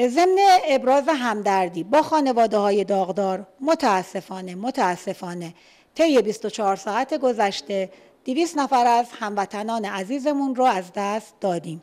ضمن ابراز همدردی با خانواده های داغدار متاسفانه متاسفانه طی 24 ساعت گذشته 200 نفر از هموطنان عزیزمون رو از دست دادیم